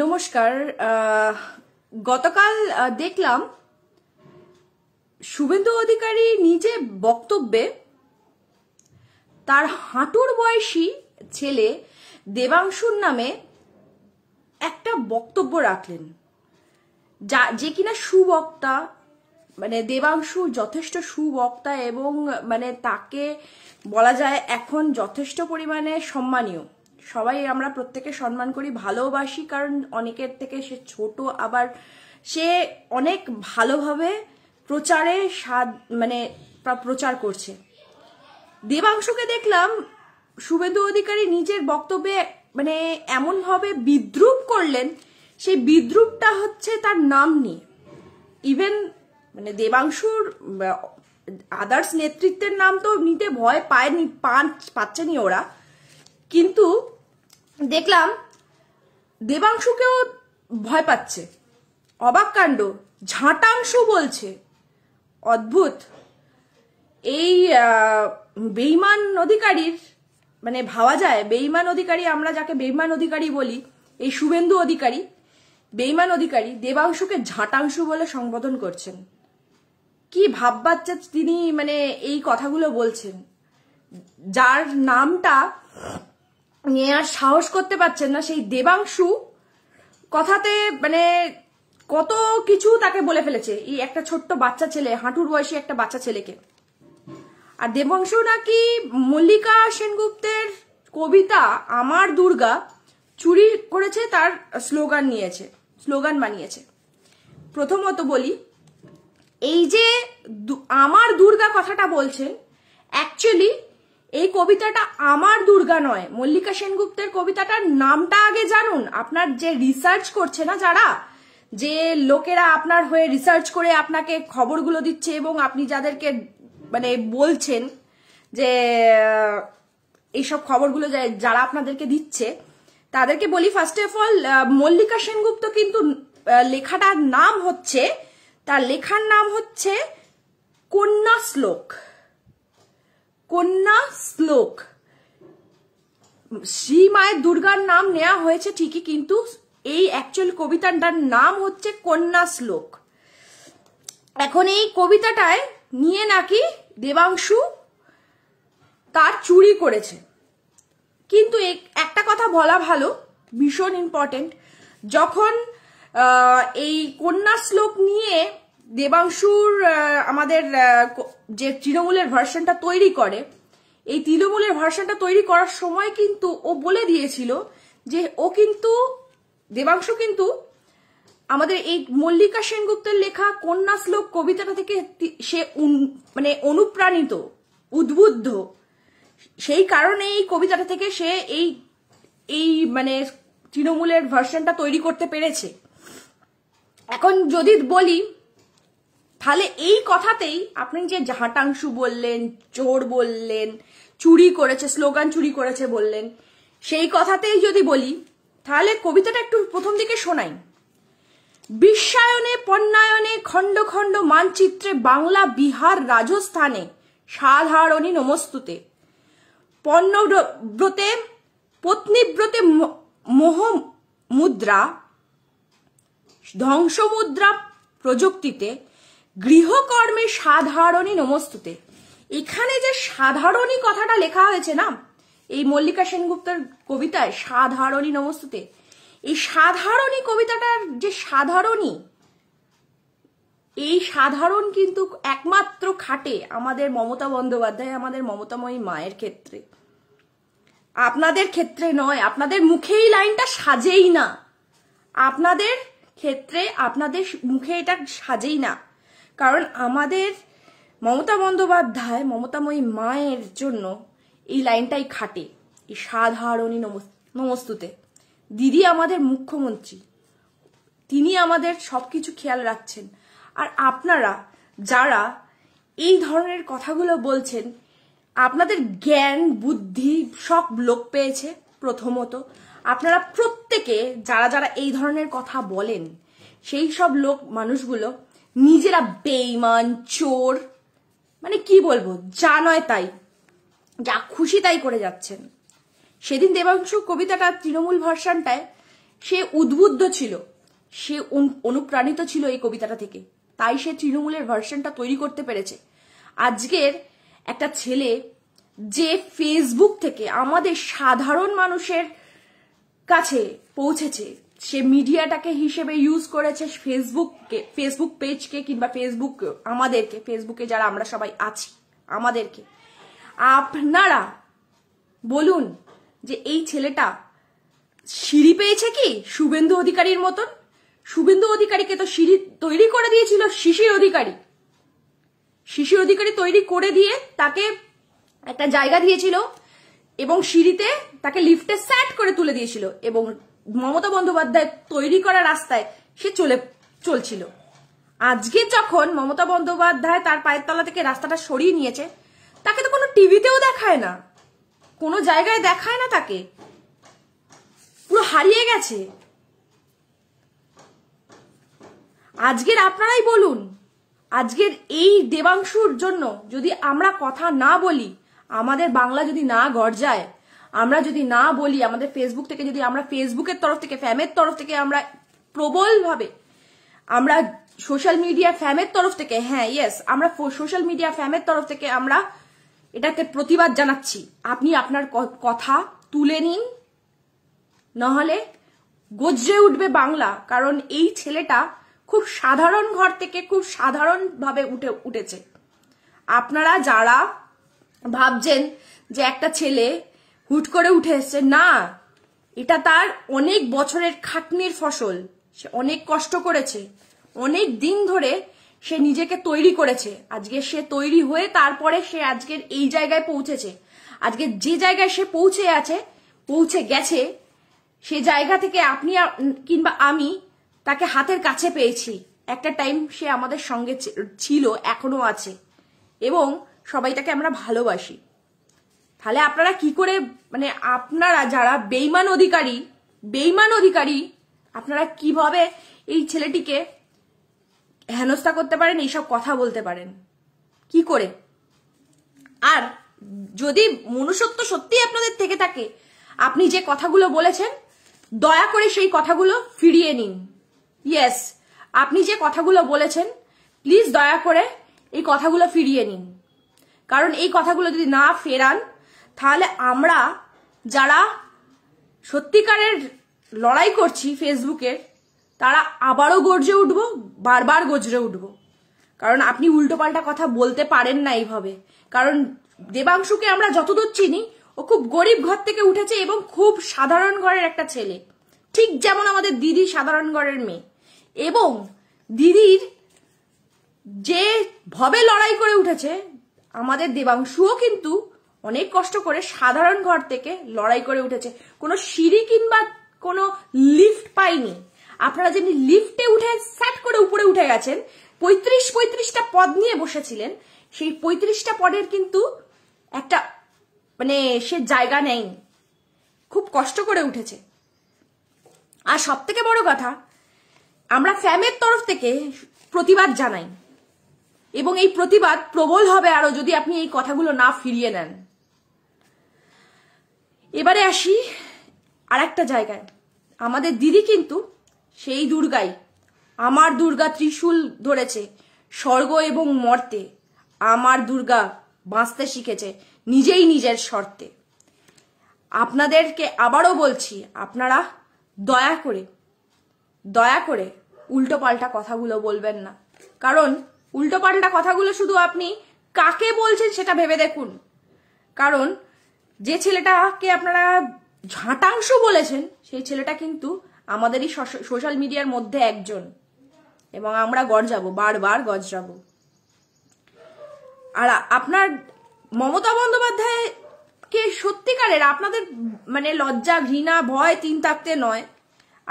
নমস্কার গতকাল দেখলাম শুভেন্দু অধিকারী নিজে বক্তব্যে তার হাঁটুর বয়সী ছেলে দেবাংশুর নামে একটা বক্তব্য রাখলেন যা যে কিনা সুবক্তা মানে দেবাংশু যথেষ্ট সুবক্তা এবং মানে তাকে বলা যায় এখন যথেষ্ট পরিমাণে সম্মানীয় সবাই আমরা প্রত্যেকে সম্মান করি ভালোবাসি কারণ অনেকের থেকে সে ছোট আবার সে অনেক ভালোভাবে প্রচারে স্বাদ মানে প্রচার করছে দেবাংশকে দেখলাম শুভেন্দু অধিকারী নিজের বক্তব্যে মানে এমনভাবে বিদ্রুপ করলেন সেই বিদ্রুপটা হচ্ছে তার নাম নিয়ে ইভেন মানে দেবাংশুর আদার্স নেতৃত্বের নাম তো নিতে ভয় পায়নি পাঁচ পাচ্ছেনি ওরা কিন্তু দেখলাম দেবাংশুকেও ভয় পাচ্ছে অবাক কাণ্ড ঝাঁটাংশু বলছে অদ্ভুত এই বেইমান অধিকারীর মানে ভাবা যায় বেইমান অধিকারী আমরা যাকে বেইমান অধিকারী বলি এই শুভেন্দু অধিকারী বেইমান অধিকারী দেবাংশুকে ঝাঁটাংশু বলে সম্বোধন করছেন কি ভাববাচ্চা তিনি মানে এই কথাগুলো বলছেন যার নামটা নিয়ে আর সাহস করতে পারছেন না সেই দেবাংশু কথাতে মানে কত কিছু তাকে বলে ফেলেছে এই একটা ছোট্ট বাচ্চা ছেলে হাঁটুর বয়সী একটা বাচ্চা ছেলেকে আর দেবাংশু নাকি মল্লিকা সেনগুপ্তের কবিতা আমার দুর্গা চুরি করেছে তার স্লোগান নিয়েছে স্লোগান বানিয়েছে প্রথমত বলি এই যে আমার দুর্গা কথাটা বলছেন অ্যাকচুয়ালি এই কবিতাটা আমার দুর্গা নয় মল্লিকা সেনগুপ্তের কবিতাটার নামটা আগে জানুন আপনার যে রিসার্চ করছে না যারা যে লোকেরা আপনার হয়ে রিসার্চ করে আপনাকে খবরগুলো দিচ্ছে এবং আপনি যাদেরকে মানে বলছেন যে এইসব খবরগুলো যারা আপনাদেরকে দিচ্ছে তাদেরকে বলি first of all Mallika Sengupta কিন্তু লেখাটার নাম হচ্ছে তার লেখার নাম হচ্ছে কন্যা শ্লোক কন্যা শ্লোক শ্রী মায়ের দুর্গার নাম নেওয়া হয়েছে ঠিকই কিন্তু এই অ্যাকচুয়াল কবিতাটার নাম হচ্ছে কন্যা শ্লোক এখন এই কবিতাটায় নিয়ে নাকি দেবাংশু তার চুরি করেছে কিন্তু একটা কথা বলা ভালো ভীষণ ইম্পর্টেন্ট যখন এই কন্যা শ্লোক নিয়ে দেবাংশুর আমাদের যে তৃণমূলের ভার্সনটা তৈরি করে এই তৃণমূলের ভার্সনটা তৈরি করার সময় কিন্তু ও বলে দিয়েছিল যে ও কিন্তু দেবাংশু কিন্তু আমাদের এই মল্লিকা সেনগুপ্তের লেখা কন্যা শ্লোক কবিতাটা থেকে সে মানে অনুপ্রাণিত উদ্বুদ্ধ সেই কারণে এই কবিতাটা থেকে সে এই এই মানে তৃণমূলের ভার্সনটা তৈরি করতে পেরেছে এখন যদি বলি তাহলে এই কথাতেই আপনি যে জাহাটাংশু বললেন চোর বললেন চুরি করেছে স্লোগান চুরি করেছে বললেন সেই কথাতেই যদি বলি তাহলে কবিতাটা একটু প্রথম দিকে শোনাই বিশ্বায়নে পণ্যায়নে খণ্ড খণ্ড মানচিত্রে বাংলা বিহার রাজস্থানে সাধারণী নমস্তুতে পত্নী পত্নীব্রতে মোহ মুদ্রা ধ্বংস মুদ্রা প্রযুক্তিতে গৃহকর্মে সাধারণী নমস্তুতে এখানে যে সাধারণী কথাটা লেখা হয়েছে না এই মল্লিকা সেনগুপ্তের কবিতায় সাধারণী নমস্তুতে এই সাধারণী কবিতাটার যে সাধারণী এই সাধারণ কিন্তু একমাত্র খাটে আমাদের মমতা বন্দ্যোপাধ্যায় আমাদের মমতাময়ী মায়ের ক্ষেত্রে আপনাদের ক্ষেত্রে নয় আপনাদের মুখে এই লাইনটা সাজেই না আপনাদের ক্ষেত্রে আপনাদের মুখে এটা সাজেই না কারণ আমাদের মমতা বন্দ্যোপাধ্যায় মমতাময়ী মায়ের জন্য এই লাইনটাই খাটে এই সাধারণী নমস্তুতে দিদি আমাদের মুখ্যমন্ত্রী তিনি আমাদের সব কিছু খেয়াল রাখছেন আর আপনারা যারা এই ধরনের কথাগুলো বলছেন আপনাদের জ্ঞান বুদ্ধি সব লোক পেয়েছে প্রথমত আপনারা প্রত্যেকে যারা যারা এই ধরনের কথা বলেন সেই সব লোক মানুষগুলো নিজেরা বেইমান চোর মানে কি বলবো যা নয় তাই যা খুশি তাই করে যাচ্ছেন সেদিন দেবাংশু কবিতাটা তৃণমূল ভার্সানটায় সে উদ্বুদ্ধ ছিল সে অনুপ্রাণিত ছিল এই কবিতাটা থেকে তাই সে তৃণমূলের ভার্সানটা তৈরি করতে পেরেছে আজকের একটা ছেলে যে ফেসবুক থেকে আমাদের সাধারণ মানুষের কাছে পৌঁছেছে সে মিডিয়াটাকে হিসেবে ইউজ করেছে ফেসবুককে ফেসবুক পেজকে কিংবা ফেসবুক আমাদেরকে ফেসবুকে যারা আমরা সবাই আছি আমাদেরকে আপনারা বলুন যে এই ছেলেটা সিঁড়ি পেয়েছে কি শুভেন্দু অধিকারীর মতন শুভেন্দু অধিকারীকে তো সিঁড়ি তৈরি করে দিয়েছিল শিশির অধিকারী শিশির অধিকারী তৈরি করে দিয়ে তাকে একটা জায়গা দিয়েছিল এবং সিঁড়িতে তাকে লিফটে স্যাট করে তুলে দিয়েছিল এবং মমতা বন্দ্যোপাধ্যায় তৈরি করা রাস্তায় সে চলে চলছিল আজকে যখন মমতা বন্দ্যোপাধ্যায় তার পায়ের তলা থেকে রাস্তাটা সরিয়ে নিয়েছে তাকে তো কোনো টিভিতেও দেখায় না কোনো জায়গায় দেখায় না তাকে পুরো হারিয়ে গেছে আজকের আপনারাই বলুন আজকের এই দেবাংশুর জন্য যদি আমরা কথা না বলি আমাদের বাংলা যদি না গর্জায় আমরা যদি না বলি আমাদের ফেসবুক থেকে যদি আমরা ফেসবুকের তরফ থেকে ফ্যামের তরফ থেকে আমরা প্রবলভাবে আমরা সোশ্যাল মিডিয়া ফ্যামের তরফ থেকে হ্যাঁ ইয়েস আমরা সোশ্যাল মিডিয়া ফ্যামের তরফ থেকে আমরা এটাকে প্রতিবাদ জানাচ্ছি আপনি আপনার কথা তুলে নিন নাহলে গজ্জে উঠবে বাংলা কারণ এই ছেলেটা খুব সাধারণ ঘর থেকে খুব সাধারণভাবে উঠে উঠেছে আপনারা যারা ভাবছেন যে একটা ছেলে হুট করে উঠে এসছে না এটা তার অনেক বছরের খাটনির ফসল সে অনেক কষ্ট করেছে অনেক দিন ধরে সে নিজেকে তৈরি করেছে আজকে সে তৈরি হয়ে তারপরে সে আজকের এই জায়গায় পৌঁছেছে আজকে যে জায়গায় সে পৌঁছে আছে পৌঁছে গেছে সে জায়গা থেকে আপনি কিংবা আমি তাকে হাতের কাছে পেয়েছি একটা টাইম সে আমাদের সঙ্গে ছিল এখনো আছে এবং সবাই তাকে আমরা ভালোবাসি তাহলে আপনারা কি করে মানে আপনারা যারা বেইমান অধিকারী বেইমান অধিকারী আপনারা কিভাবে এই ছেলেটিকে হেনস্থা করতে পারেন এইসব কথা বলতে পারেন কি করে আর যদি মনুষ্যত্ব সত্যি আপনাদের থেকে থাকে আপনি যে কথাগুলো বলেছেন দয়া করে সেই কথাগুলো ফিরিয়ে নিন ইয়েস আপনি যে কথাগুলো বলেছেন প্লিজ দয়া করে এই কথাগুলো ফিরিয়ে নিন কারণ এই কথাগুলো যদি না ফেরান তাহলে আমরা যারা সত্যিকারের লড়াই করছি ফেসবুকের তারা আবারও গর্জে উঠব বারবার গর্জে উঠব কারণ আপনি উল্টোপাল্টা কথা বলতে পারেন না এইভাবে কারণ দেবাংশুকে আমরা যতদূর চিনি ও খুব গরিব ঘর থেকে উঠেছে এবং খুব সাধারণ ঘরের একটা ছেলে ঠিক যেমন আমাদের দিদি সাধারণ ঘরের মেয়ে এবং দিদির যে ভবে লড়াই করে উঠেছে আমাদের দেবাংশুও কিন্তু অনেক কষ্ট করে সাধারণ ঘর থেকে লড়াই করে উঠেছে কোনো সিঁড়ি কিংবা কোনো লিফট পাইনি আপনারা যেমনি লিফটে উঠে স্যাট করে উপরে উঠে গেছেন পঁয়ত্রিশ পঁয়ত্রিশটা পদ নিয়ে বসেছিলেন সেই পঁয়ত্রিশটা পদের কিন্তু একটা মানে সে জায়গা নেয়নি খুব কষ্ট করে উঠেছে আর সব থেকে বড় কথা আমরা ফ্যামের তরফ থেকে প্রতিবাদ জানাই এবং এই প্রতিবাদ প্রবল হবে আরো যদি আপনি এই কথাগুলো না ফিরিয়ে নেন এবারে আসি আর একটা জায়গায় আমাদের দিদি কিন্তু সেই দুর্গাই আমার দুর্গা ত্রিশূল ধরেছে স্বর্গ এবং মর্তে আমার দুর্গা বাঁচতে শিখেছে নিজেই নিজের শর্তে আপনাদেরকে আবারও বলছি আপনারা দয়া করে দয়া করে উল্টো পাল্টা কথাগুলো বলবেন না কারণ উল্টো পাল্টা কথাগুলো শুধু আপনি কাকে বলছেন সেটা ভেবে দেখুন কারণ যে ছেলেটাকে আপনারা ঝাঁটাংশ বলেছেন সেই ছেলেটা কিন্তু আমাদেরই সোশ্যাল মিডিয়ার মধ্যে একজন এবং আমরা গর্জাবো বারবার গর্জাবো আর আপনার মমতা বন্দ্যোপাধ্যায় কে সত্যিকারের আপনাদের মানে লজ্জা ঘৃণা ভয় তিন থাকতে নয়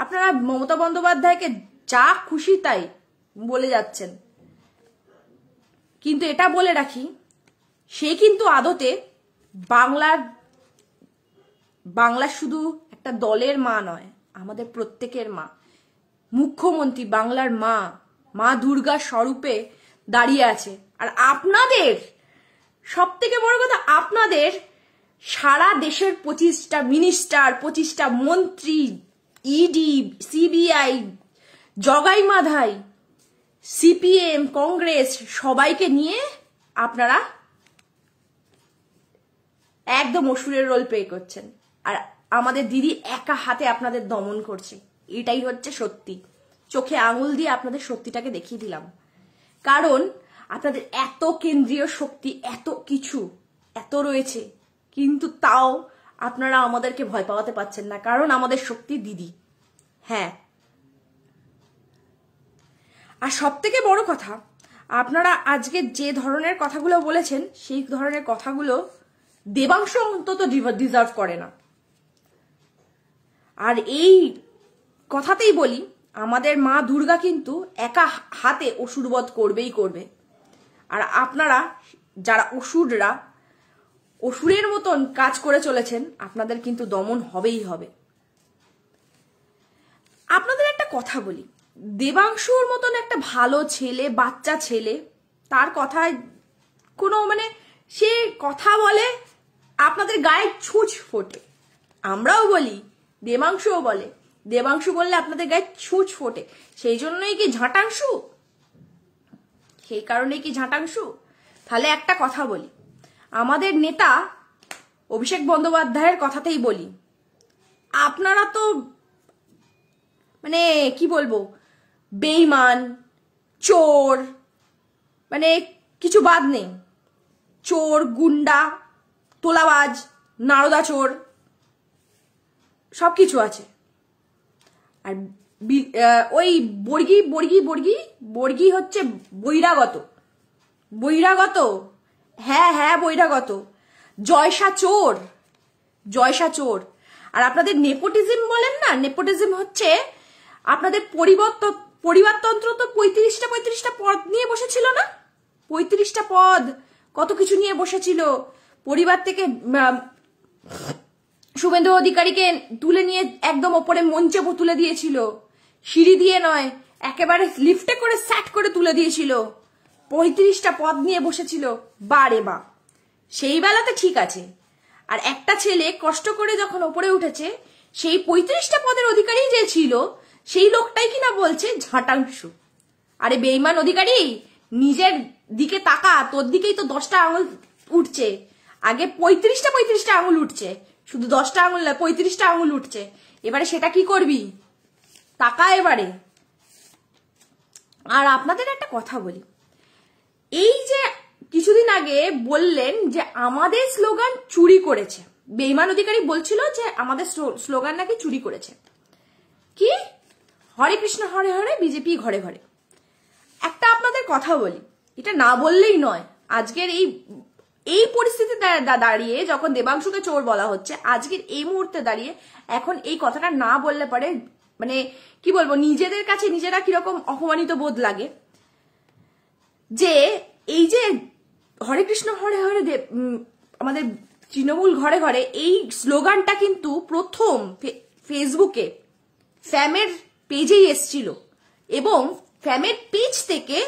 আপনারা মমতা বন্দ্যোপাধ্যায়কে যা খুশি তাই বলে যাচ্ছেন কিন্তু এটা বলে রাখি সে কিন্তু আদতে বাংলার বাংলা শুধু একটা দলের মা নয় আমাদের প্রত্যেকের মা মুখ্যমন্ত্রী বাংলার মা মা দুর্গা স্বরূপে দাঁড়িয়ে আছে আর আপনাদের সব থেকে বড় কথা আপনাদের সারা দেশের পঁচিশটা মিনিস্টার পঁচিশটা মন্ত্রী ED e CBI Jagai Madhai CPM Congress সবাইকে নিয়ে আপনারা একদম অসুরের রোল প্লে করছেন আর আমাদের দিদি একা হাতে আপনাদের দমন করছে এটাই হচ্ছে সত্যি চোখে আঙুল দিয়ে আপনাদের সত্যিটাকে দেখিয়ে দিলাম কারণ আপনাদের এত কেন্দ্রীয় শক্তি এত কিছু এত রয়েছে কিন্তু তাও আপনারা আমাদেরকে ভয় পাওয়াতে পারছেন না কারণ আমাদের শক্তি দিদি হ্যাঁ আর সব থেকে বড় কথা আপনারা আজকে যে ধরনের কথাগুলো বলেছেন সেই ধরনের কথাগুলো দেবাংশ অন্তত ডিজার্ভ করে না আর এই কথাতেই বলি আমাদের মা দুর্গা কিন্তু একা হাতে অসুরবধ করবেই করবে আর আপনারা যারা অসুররা অসুরের মতন কাজ করে চলেছেন আপনাদের কিন্তু দমন হবেই হবে আপনাদের একটা কথা বলি দেবাংশুর মতন একটা ভালো ছেলে বাচ্চা ছেলে তার কথায় কোনো মানে সে কথা বলে আপনাদের গায়ে ছুঁচ ফোটে আমরাও বলি দেবাংশুও বলে দেবাংশু বললে আপনাদের গায়ে ছুঁচ ফোটে সেই জন্যই কি ঝাঁটাংশু সেই কারণেই কি ঝাঁটাংশু তাহলে একটা কথা বলি আমাদের নেতা অভিষেক বন্দ্যোপাধ্যায়ের কথাতেই বলি আপনারা তো মানে কি বলবো বেইমান চোর মানে কিছু বাদ নেই চোর গুন্ডা তোলাবাজ নারদা সব কিছু আছে আর ওই বর্গি বর্গি বর্গি বর্গি হচ্ছে বৈরাগত বৈরাগত হ্যাঁ হ্যাঁ বৈরাগত জয়সা চোর জয়সা চোর আর আপনাদের নেপোটিজম বলেন না নেপোটিজম হচ্ছে আপনাদের পরিবর্তন পরিবারতন্ত্র তো পঁয়ত্রিশটা পঁয়ত্রিশটা পদ নিয়ে বসেছিল না পঁয়ত্রিশটা পদ কত কিছু নিয়ে বসেছিল পরিবার থেকে শুভেন্দু অধিকারীকে তুলে নিয়ে একদম ওপরে মঞ্চে তুলে দিয়েছিল সিঁড়ি দিয়ে নয় একেবারে লিফটে করে স্যাট করে তুলে দিয়েছিল পঁয়ত্রিশটা পদ নিয়ে বসেছিল বারে বা সেই বেলাতে ঠিক আছে আর একটা ছেলে কষ্ট করে যখন ওপরে উঠেছে সেই পঁয়ত্রিশটা পদের অধিকারী যে ছিল সেই লোকটাই কিনা বলছে ঝাঁটাংশ আরে বেইমান অধিকারী নিজের দিকে তাকা তোর দিকেই তো দশটা আঙুল উঠছে আগে পঁয়ত্রিশটা পঁয়ত্রিশটা আঙুল উঠছে শুধু দশটা আঙুল না পঁয়ত্রিশটা আঙুল উঠছে এবারে সেটা কি করবি তাকা এবারে আর আপনাদের একটা কথা বলি এই যে কিছুদিন আগে বললেন যে আমাদের স্লোগান চুরি করেছে বেইমান অধিকারী বলছিল যে আমাদের স্লোগান নাকি চুরি করেছে কি হরে কৃষ্ণ হরে হরে বিজেপি ঘরে ঘরে একটা আপনাদের কথা বলি এটা না বললেই নয় আজকের এই এই পরিস্থিতি দাঁড়িয়ে যখন দেবাংশুকে চোর বলা হচ্ছে আজকের এই মুহূর্তে দাঁড়িয়ে এখন এই কথাটা না বললে পারে মানে কি বলবো নিজেদের কাছে নিজেরা কিরকম অপমানিত বোধ লাগে যে এই যে হরে কৃষ্ণ হরে হরে দেব আমাদের তৃণমূল ঘরে ঘরে এই স্লোগানটা কিন্তু প্রথম ফেসবুকে ফ্যামের পেজেই এসছিল এবং ফ্যামের পেজ থেকে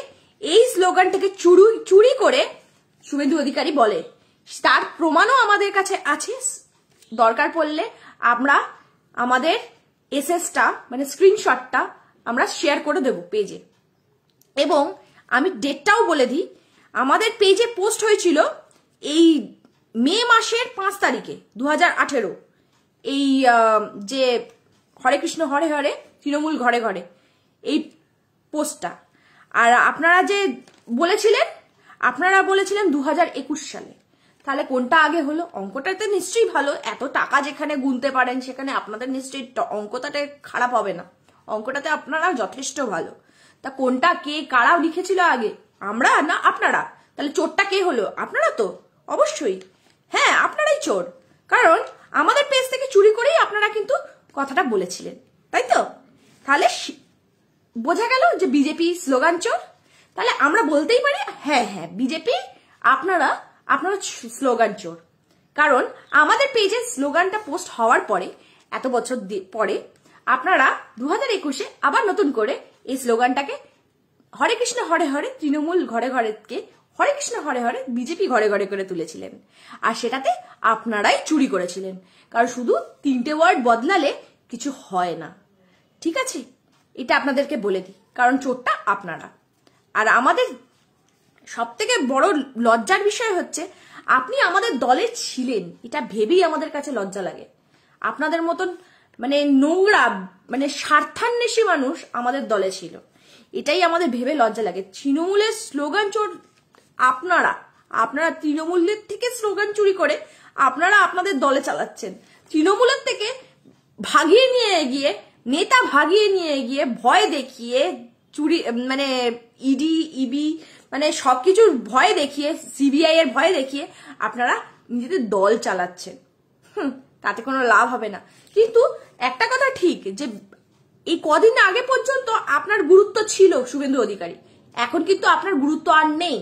এই স্লোগানটাকে চুরি চুরি করে সুমেধু অধিকারী বলে তার প্রমাণও আমাদের কাছে আছে দরকার পড়লে আমরা আমাদের এসএসটা মানে স্ক্রিনশটটা আমরা শেয়ার করে দেব পেজে এবং আমি ডেটটাও বলে দিই আমাদের পেজে পোস্ট হয়েছিল এই মে মাসের পাঁচ তারিখে দু হাজার এই যে হরে কৃষ্ণ হরে হরে তৃণমূল ঘরে ঘরে এই পোস্টটা আর আপনারা যে বলেছিলেন আপনারা বলেছিলেন দু সালে তাহলে কোনটা আগে হলো অঙ্কটাতে নিশ্চয়ই ভালো এত টাকা যেখানে গুনতে পারেন সেখানে আপনাদের নিশ্চয়ই অঙ্কটাতে খারাপ হবে না অঙ্কটাতে আপনারা যথেষ্ট ভালো তা কোনটা কে কারা লিখেছিল আগে আমরা না আপনারা তাহলে চোরটা কে হলো আপনারা তো অবশ্যই হ্যাঁ আপনারাই চোর কারণ আমাদের পেজ থেকে চুরি করেই আপনারা কিন্তু কথাটা বলেছিলেন তাই তো তাহলে বোঝা গেল যে বিজেপি স্লোগান চোর তাহলে আমরা বলতেই পারি হ্যাঁ হ্যাঁ বিজেপি আপনারা আপনারা স্লোগান চোর কারণ আমাদের পেজে স্লোগানটা পোস্ট হওয়ার পরে এত বছর পরে আপনারা দু হাজার একুশে আবার নতুন করে এই স্লোগানটাকে হরে কৃষ্ণ হরে হরে তৃণমূল ঘরে ঘরেকে হরে কৃষ্ণ হরে হরে বিজেপি ঘরে ঘরে করে তুলেছিলেন আর সেটাতে আপনারাই চুরি করেছিলেন কারণ শুধু তিনটে ওয়ার্ড বদলালে কিছু হয় না ঠিক আছে এটা আপনাদেরকে বলে দিই কারণ চোরটা আপনারা আর আমাদের সব থেকে বড় লজ্জার বিষয় হচ্ছে আপনি আমাদের দলে ছিলেন এটা ভেবেই আমাদের কাছে লজ্জা লাগে আপনাদের মতন মানে নোংরা মানে স্বার্থান্বেষী মানুষ আমাদের দলে ছিল এটাই আমাদের ভেবে লজ্জা লাগে তৃণমূলের স্লোগান চোর আপনারা আপনারা তৃণমূলের থেকে স্লোগান চুরি করে আপনারা আপনাদের দলে চালাচ্ছেন তৃণমূলের থেকে ভাগিয়ে নিয়ে গিয়ে নেতা ভাগিয়ে নিয়ে গিয়ে ভয় দেখিয়ে চুরি মানে ইডি e ইবি e মানে সবকিছুর ভয় দেখিয়ে সিবিআই এর ভয় দেখিয়ে আপনারা নিজেদের দল চালাচ্ছেন হুম তাতে কোনো লাভ হবে না কিন্তু একটা কথা ঠিক যে এই কদিন আগে পর্যন্ত আপনার গুরুত্ব ছিল শুভেন্দু অধিকারী এখন কিন্তু আপনার গুরুত্ব আর নেই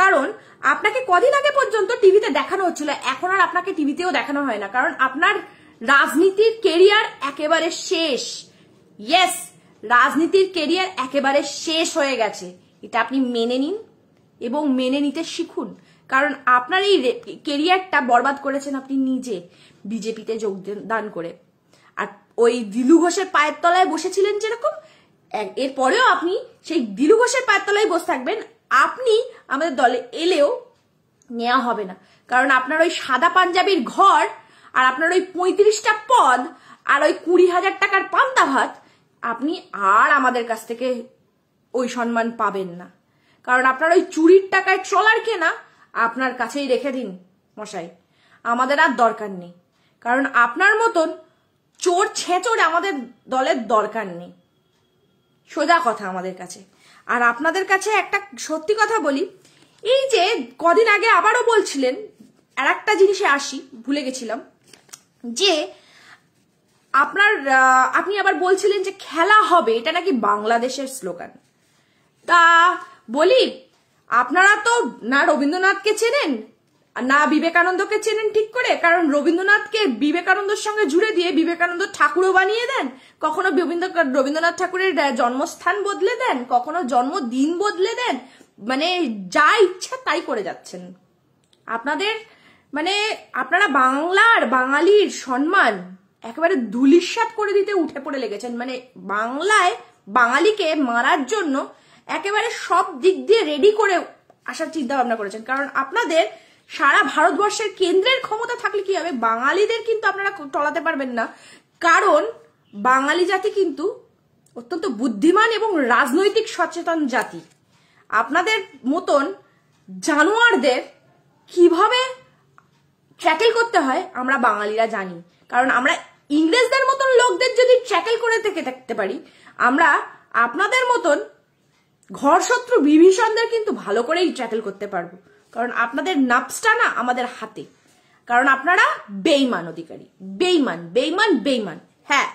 কারণ আপনাকে কদিন আগে পর্যন্ত টিভিতে দেখানো হচ্ছিল এখন আর আপনাকে টিভিতেও দেখানো হয় না কারণ আপনার রাজনীতির কেরিয়ার একেবারে শেষ ইয়েস রাজনীতির কেরিয়ার একেবারে শেষ হয়ে গেছে এটা আপনি মেনে নিন এবং মেনে নিতে শিখুন কারণ আপনার এই কেরিয়ারটা বরবাদ করেছেন আপনি নিজে বিজেপিতে যোগদান করে আর ওই দিলু ঘোষের পায়ের তলায় বসেছিলেন যেরকম এরপরেও আপনি সেই দিলু ঘোষের পায়ের তলায় বসে থাকবেন আপনি আমাদের দলে এলেও নেওয়া হবে না কারণ আপনার ওই সাদা পাঞ্জাবির ঘর আর আপনার ওই পঁয়ত্রিশটা পদ আর ওই কুড়ি হাজার টাকার পান্তা ভাত আপনি আর আমাদের কাছ থেকে ওই সম্মান পাবেন না কারণ আপনার ওই চুরির টাকায় ট্রলার কেনা আপনার কাছেই রেখে দিন মশাই আমাদের আর দরকার নেই কারণ আপনার মতন চোর ছেঁচোর আমাদের দলের দরকার নেই সোজা কথা আমাদের কাছে আর আপনাদের কাছে একটা সত্যি কথা বলি এই যে কদিন আগে আবারও বলছিলেন আর একটা জিনিসে আসি ভুলে গেছিলাম যে আপনার আপনি আবার বলছিলেন যে খেলা হবে এটা নাকি বাংলাদেশের স্লোগান তা বলি আপনারা তো না রবীন্দ্রনাথকে চেনেন না বিবেকানন্দকে চেনেন ঠিক করে কারণ রবীন্দ্রনাথকে বিবেকানন্দর সঙ্গে জুড়ে দিয়ে বিবেকানন্দ ঠাকুরও বানিয়ে দেন কখনো রবীন্দ্রনাথ ঠাকুরের জন্মস্থান বদলে দেন কখনো জন্মদিন বদলে দেন মানে যা ইচ্ছা তাই করে যাচ্ছেন আপনাদের মানে আপনারা বাংলার বাঙালির সম্মান একেবারে ধুলিস্বাদ করে দিতে উঠে পড়ে লেগেছেন মানে বাংলায় বাঙালিকে মারার জন্য একেবারে সব দিক দিয়ে রেডি করে আসার চিন্তা ভাবনা করেছেন কারণ আপনাদের সারা ভারতবর্ষের কেন্দ্রের ক্ষমতা থাকলে কি হবে বাঙালিদের কিন্তু আপনারা টলাতে পারবেন না কারণ বাঙালি জাতি কিন্তু অত্যন্ত বুদ্ধিমান এবং রাজনৈতিক সচেতন জাতি আপনাদের মতন জানোয়ারদের কিভাবে ট্র্যাকেল করতে হয় আমরা বাঙালিরা জানি কারণ আমরা ইংরেজদের মতন লোকদের যদি ট্র্যাকেল করে থেকে থাকতে পারি আমরা আপনাদের মতন ঘর শত্রু বিভীষণদের কিন্তু ভালো করেই ট্র্যাকেল করতে পারবো কারণ আপনাদের নাপসটা না আমাদের হাতে কারণ আপনারা বেইমান অধিকারী বেইমান বেইমান বেইমান হ্যাঁ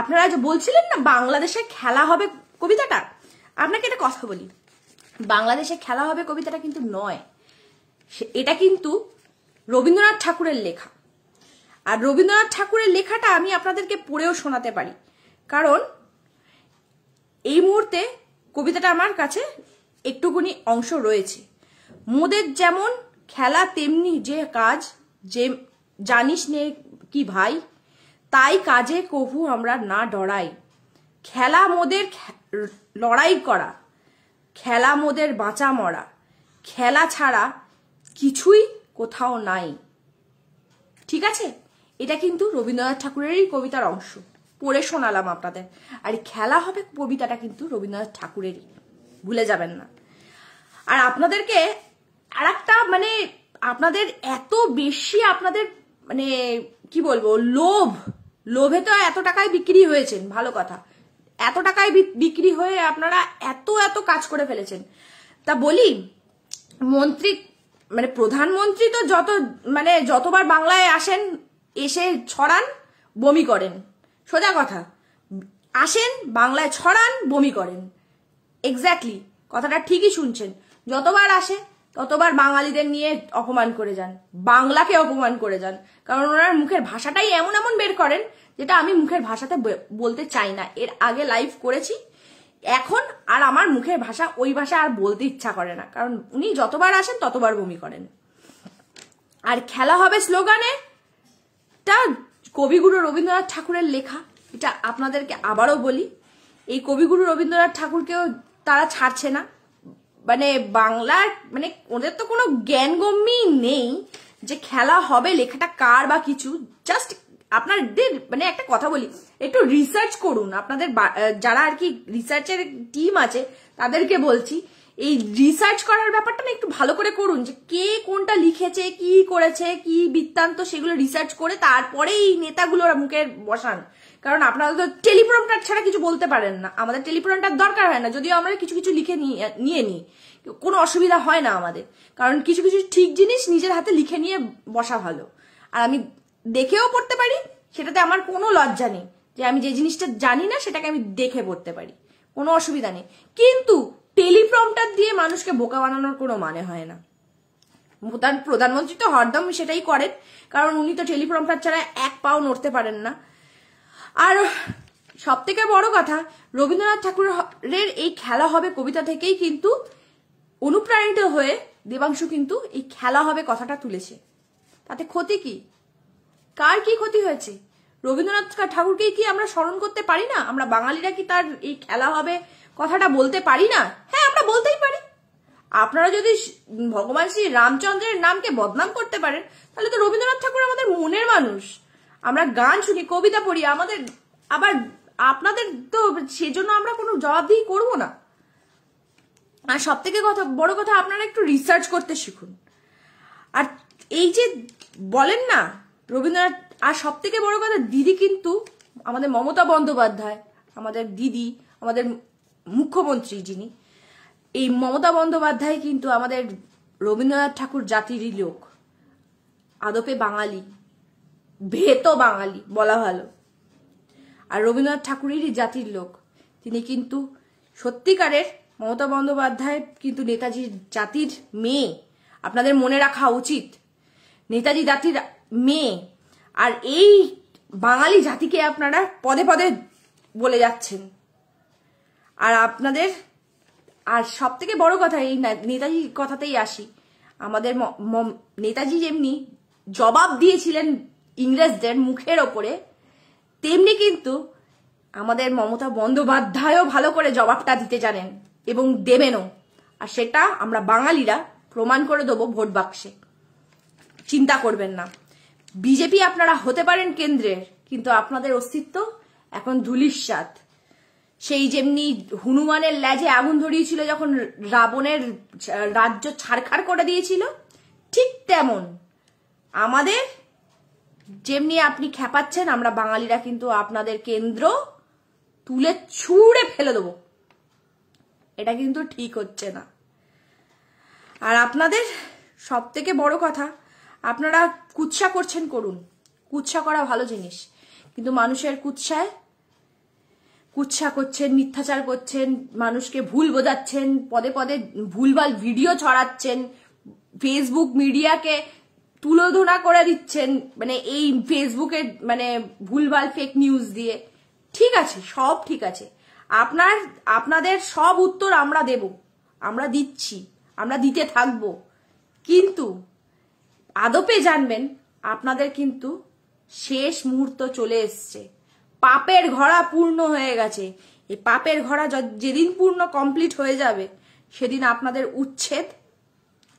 আপনারা যে বলছিলেন না বাংলাদেশে খেলা হবে কবিতাটা আপনাকে একটা কথা বলি বাংলাদেশে খেলা হবে কবিতাটা কিন্তু নয় এটা কিন্তু রবীন্দ্রনাথ ঠাকুরের লেখা আর রবীন্দ্রনাথ ঠাকুরের লেখাটা আমি আপনাদেরকে পড়েও শোনাতে পারি কারণ এই মুহূর্তে কবিতাটা আমার কাছে একটুকুনি অংশ রয়েছে মোদের যেমন খেলা তেমনি যে কাজ যে জানিস নে কি ভাই তাই কাজে কভু আমরা না ডরাই খেলা মোদের লড়াই করা খেলা মোদের বাঁচা মরা খেলা ছাড়া কিছুই কোথাও নাই ঠিক আছে এটা কিন্তু রবীন্দ্রনাথ ঠাকুরেরই কবিতার অংশ পড়ে শোনালাম আপনাদের আর খেলা হবে কবিতাটা কিন্তু রবীন্দ্রনাথ ঠাকুরেরই ভুলে যাবেন না আর আপনাদেরকে আর মানে আপনাদের এত বেশি আপনাদের মানে কি বলবো লোভ লোভে তো এত টাকায় বিক্রি হয়েছেন ভালো কথা এত টাকায় বিক্রি হয়ে আপনারা এত এত কাজ করে ফেলেছেন তা বলি মন্ত্রী মানে প্রধানমন্ত্রী তো যত মানে যতবার বাংলায় আসেন এসে ছড়ান বমি করেন সোজা কথা আসেন বাংলায় ছড়ান বমি করেন এক্স্যাক্টলি কথাটা ঠিকই শুনছেন যতবার আসে ততবার বাঙালিদের নিয়ে অপমান করে যান বাংলাকে অপমান করে যান কারণ ওনার মুখের ভাষাটাই এমন এমন বের করেন যেটা আমি মুখের ভাষাতে বলতে চাই না এর আগে লাইভ করেছি এখন আর আমার মুখের ভাষা ওই ভাষা আর বলতে ইচ্ছা করে না কারণ উনি যতবার আসেন ততবার বমি করেন আর খেলা হবে স্লোগানে তা কবিগুরু রবীন্দ্রনাথ ঠাকুরের লেখা এটা আপনাদেরকে আবারও বলি এই কবিগুরু রবীন্দ্রনাথ ঠাকুরকেও তারা ছাড়ছে না মানে বাংলার মানে ওদের তো কোনো জ্ঞানগম্যই নেই যে খেলা হবে লেখাটা কার বা কিছু জাস্ট আপনার মানে একটা কথা বলি একটু রিসার্চ করুন আপনাদের যারা আর কি রিসার্চের টিম আছে তাদেরকে বলছি এই রিসার্চ করার ব্যাপারটা না একটু ভালো করে করুন যে কে কোনটা লিখেছে কি করেছে কি বৃত্তান্ত সেগুলো রিসার্চ করে তারপরে এই নেতাগুলোর মুখে বসান কারণ আপনারা তো টেলিফোনটার ছাড়া কিছু বলতে পারেন না আমাদের টেলিফোনটার দরকার হয় না যদিও আমরা কিছু কিছু লিখে নিয়ে নিই কোনো অসুবিধা হয় না আমাদের কারণ কিছু কিছু ঠিক জিনিস নিজের হাতে লিখে নিয়ে বসা ভালো আর আমি দেখেও পড়তে পারি সেটাতে আমার কোনো লজ্জা নেই যে আমি যে জিনিসটা জানি না সেটাকে আমি দেখে পড়তে পারি কোনো অসুবিধা নেই কিন্তু টেলিফ্রমটার দিয়ে মানুষকে বোকা বানানোর কোনো মানে হয় না ভুটান প্রধানমন্ত্রী তো হরদম সেটাই করেন কারণ উনি তো টেলিপ্রমটার ছাড়া এক পাও নড়তে পারেন না আর সব থেকে বড় কথা রবীন্দ্রনাথ ঠাকুরের এই খেলা হবে কবিতা থেকেই কিন্তু অনুপ্রাণিত হয়ে দেবাংশু কিন্তু এই খেলা হবে কথাটা তুলেছে তাতে ক্ষতি কি কার কি ক্ষতি হয়েছে রবীন্দ্রনাথ ঠাকুরকেই কি আমরা স্মরণ করতে পারি না আমরা বাঙালিরা কি তার এই খেলা হবে কথাটা বলতে পারি না হ্যাঁ আমরা বলতেই পারি আপনারা যদি ভগবান শ্রী রামচন্দ্রের নামকে বদনাম করতে পারেন তাহলে তো রবীন্দ্রনাথ ঠাকুর আমাদের মনের মানুষ আমরা গান শুনি কবিতা পড়ি আমাদের আবার আপনাদের তো সেজন্য আমরা কোনো জবাবদিহি করবো না আর সব থেকে কথা বড় কথা আপনারা একটু রিসার্চ করতে শিখুন আর এই যে বলেন না রবীন্দ্রনাথ আর সব থেকে বড় কথা দিদি কিন্তু আমাদের মমতা বন্দ্যোপাধ্যায় আমাদের দিদি আমাদের মুখ্যমন্ত্রী যিনি এই মমতা বন্দ্যোপাধ্যায় কিন্তু আমাদের রবীন্দ্রনাথ ঠাকুর জাতিরই লোক আদপে বাঙালি ভেত বাঙালি বলা ভালো আর রবীন্দ্রনাথ ঠাকুরেরই জাতির লোক তিনি কিন্তু সত্যিকারের মমতা বন্দ্যোপাধ্যায় কিন্তু নেতাজির জাতির মেয়ে আপনাদের মনে রাখা উচিত নেতাজি জাতির মেয়ে আর এই বাঙালি জাতিকে আপনারা পদে পদে বলে যাচ্ছেন আর আপনাদের আর সব থেকে বড় কথা এই নেতাজি কথাতেই আসি আমাদের নেতাজি যেমনি জবাব দিয়েছিলেন ইংরেজদের মুখের ওপরে তেমনি কিন্তু আমাদের মমতা বন্দ্যোপাধ্যায়ও ভালো করে জবাবটা দিতে জানেন এবং দেবেনও আর সেটা আমরা বাঙালিরা প্রমাণ করে দেবো ভোট বাক্সে চিন্তা করবেন না বিজেপি আপনারা হতে পারেন কেন্দ্রের কিন্তু আপনাদের অস্তিত্ব এখন ধুলিস্বাদ সেই যেমনি হনুমানের ল্যাজে আগুন ধরিয়েছিল যখন রাবণের রাজ্য ছাড়খাড় করে দিয়েছিল ঠিক তেমন আমাদের যেমনি আপনি খেপাচ্ছেন আমরা বাঙালিরা কিন্তু আপনাদের কেন্দ্র তুলে ছুঁড়ে ফেলে দেবো এটা কিন্তু ঠিক হচ্ছে না আর আপনাদের সব থেকে বড় কথা আপনারা কুৎসা করছেন করুন কুৎসা করা ভালো জিনিস কিন্তু মানুষের কুৎসায় কুৎসা করছেন মিথ্যাচার করছেন মানুষকে ভুল বোঝাচ্ছেন পদে পদে ভুলভাল ভিডিও ছড়াচ্ছেন ফেসবুক মিডিয়াকে তুলোধনা করে দিচ্ছেন মানে এই ফেসবুকে মানে ভুলভাল ফেক নিউজ দিয়ে ঠিক আছে সব ঠিক আছে আপনার আপনাদের সব উত্তর আমরা দেব আমরা দিচ্ছি আমরা দিতে থাকবো কিন্তু আদপে জানবেন আপনাদের কিন্তু শেষ মুহূর্ত চলে এসছে পাপের ঘোড়া পূর্ণ হয়ে গেছে এই পাপের ঘোড়া যেদিন পূর্ণ কমপ্লিট হয়ে যাবে সেদিন আপনাদের উচ্ছেদ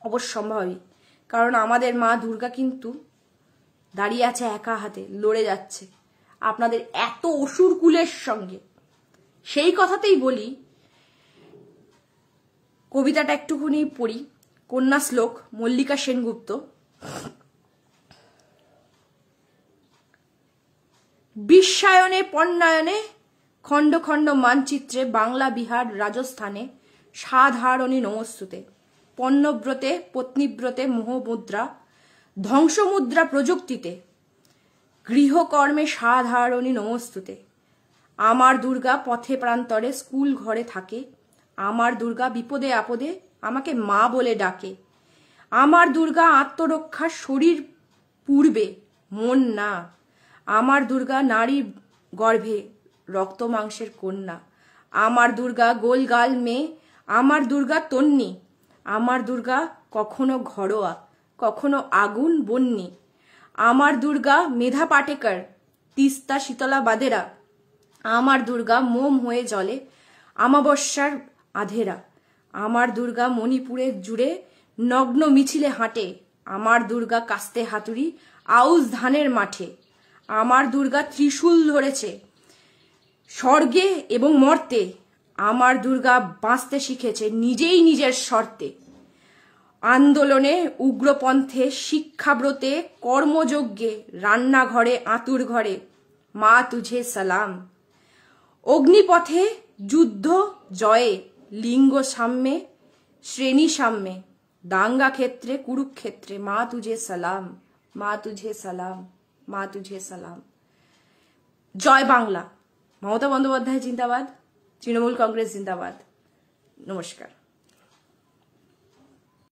অবশ্যম্ভাবী কারণ আমাদের মা দুর্গা কিন্তু দাঁড়িয়ে আছে একা হাতে লড়ে যাচ্ছে আপনাদের এত অসুর কুলের সঙ্গে সেই কথাতেই বলি কবিতাটা একটুখানি পড়ি কন্যা শ্লোক মল্লিকা সেনগুপ্ত বিশ্বায়নে পণ্যায়নে খণ্ড খণ্ড মানচিত্রে বাংলা বিহার রাজস্থানে সাধারণী নমস্তুতে পণ্যব্রতে পত্নীব্রতে মোহমুদ্রা ধ্বংসমুদ্রা প্রযুক্তিতে গৃহকর্মে সাধারণী নমস্তুতে আমার দুর্গা পথে প্রান্তরে স্কুল ঘরে থাকে আমার দুর্গা বিপদে আপদে আমাকে মা বলে ডাকে আমার দুর্গা আত্মরক্ষা শরীর পূর্বে মন না আমার দুর্গা নারী গর্ভে রক্ত মাংসের কন্যা আমার দুর্গা গোলগাল মেয়ে আমার দুর্গা তন্নি আমার দুর্গা কখনো ঘরোয়া কখনো আগুন বন্যি আমার দুর্গা মেধা পাটেকার তিস্তা শীতলা বাদেরা আমার দুর্গা মোম হয়ে জলে আমাবস্যার আধেরা আমার দুর্গা মণিপুরের জুড়ে নগ্ন মিছিলে হাঁটে আমার দুর্গা কাস্তে হাতুড়ি আউস ধানের মাঠে আমার দুর্গা ত্রিশূল ধরেছে স্বর্গে এবং মর্তে আমার দুর্গা বাঁচতে শিখেছে নিজেই নিজের শর্তে আন্দোলনে উগ্রপন্থে শিক্ষাব্রতে কর্মযজ্ঞে রান্নাঘরে আঁতুর ঘরে মা তুঝে সালাম অগ্নিপথে যুদ্ধ জয়ে লিঙ্গ সাম্যে শ্রেণী সাম্যে दांगा क्षेत्रे कुरुक्षेत्रे माँ तुझे सलाम माँ तुझे सलाम माँ तुझे सलाम जय बांगला ममता बंदोपाध्याय जिंदाबाद तृणमूल कांग्रेस जिंदाबाद नमस्कार